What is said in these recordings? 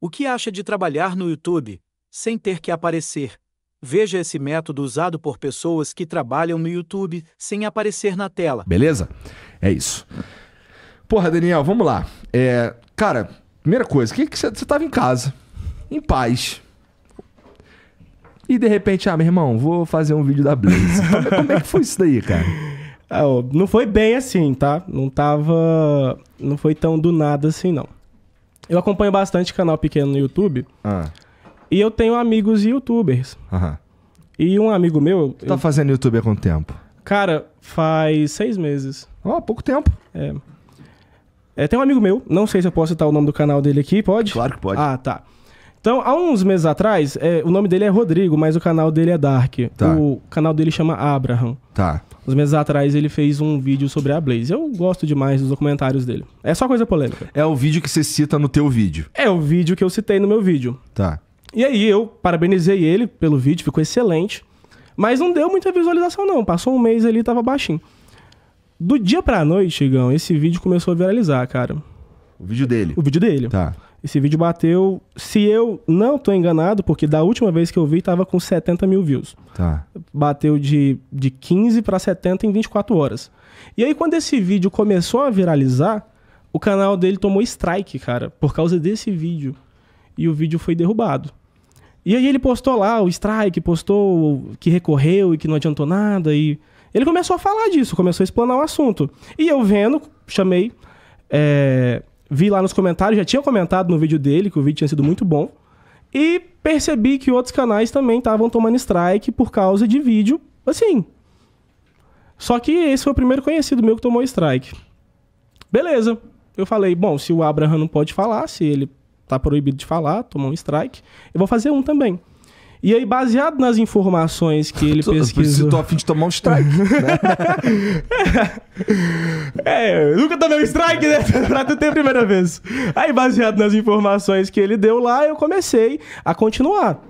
O que acha de trabalhar no YouTube, sem ter que aparecer? Veja esse método usado por pessoas que trabalham no YouTube sem aparecer na tela. Beleza? É isso. Porra, Daniel, vamos lá. É, cara, primeira coisa, que você estava em casa, em paz. E de repente, ah, meu irmão, vou fazer um vídeo da Blaze. como, é, como é que foi isso daí, cara? É, não foi bem assim, tá? Não tava. Não foi tão do nada assim, não. Eu acompanho bastante canal pequeno no YouTube. Ah. E eu tenho amigos youtubers. Aham. E um amigo meu. Tu tá fazendo YouTube há quanto tempo? Cara, faz seis meses. Ó, oh, pouco tempo. É. é. Tem um amigo meu, não sei se eu posso citar o nome do canal dele aqui, pode? Claro que pode. Ah, tá. Então, há uns meses atrás, é, o nome dele é Rodrigo, mas o canal dele é Dark. Tá. O canal dele chama Abraham. Tá. Uns meses atrás ele fez um vídeo sobre a Blaze. Eu gosto demais dos documentários dele. É só coisa polêmica. É o vídeo que você cita no teu vídeo. É o vídeo que eu citei no meu vídeo. Tá. E aí eu parabenizei ele pelo vídeo, ficou excelente. Mas não deu muita visualização não. Passou um mês ali, tava baixinho. Do dia pra noite, Igão, esse vídeo começou a viralizar, cara. O vídeo dele. O vídeo dele. Tá. Esse vídeo bateu, se eu não tô enganado, porque da última vez que eu vi tava com 70 mil views. Tá. Bateu de, de 15 para 70 em 24 horas. E aí, quando esse vídeo começou a viralizar, o canal dele tomou strike, cara, por causa desse vídeo. E o vídeo foi derrubado. E aí ele postou lá o strike, postou que recorreu e que não adiantou nada. E ele começou a falar disso, começou a explanar o assunto. E eu vendo, chamei. É vi lá nos comentários, já tinha comentado no vídeo dele que o vídeo tinha sido muito bom. E percebi que outros canais também estavam tomando strike por causa de vídeo, assim. Só que esse foi o primeiro conhecido meu que tomou strike. Beleza. Eu falei, bom, se o Abraham não pode falar, se ele tá proibido de falar, tomou um strike, eu vou fazer um também. E aí, baseado nas informações que ele pesquisou... Tô a fim de tomar um strike, né? é, nunca tomei um strike, né? pra tu ter a primeira vez. Aí, baseado nas informações que ele deu lá, eu comecei a continuar.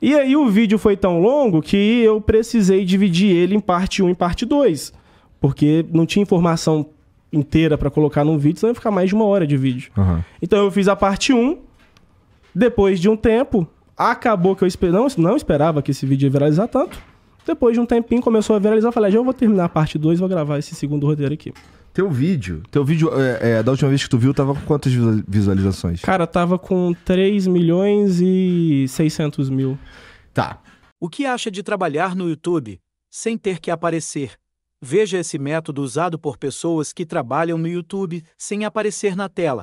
E aí, o vídeo foi tão longo que eu precisei dividir ele em parte 1 e parte 2. Porque não tinha informação inteira para colocar num vídeo, senão ia ficar mais de uma hora de vídeo. Uhum. Então, eu fiz a parte 1... Depois de um tempo, Acabou que eu esper... não, não esperava que esse vídeo ia viralizar tanto. Depois de um tempinho começou a viralizar. Falei, ah, já eu vou terminar a parte 2 vou gravar esse segundo roteiro aqui. Teu vídeo, teu vídeo é, é, da última vez que tu viu, tava com quantas visualizações? Cara, tava com 3 milhões e 600 mil. Tá. O que acha de trabalhar no YouTube sem ter que aparecer? Veja esse método usado por pessoas que trabalham no YouTube sem aparecer na tela.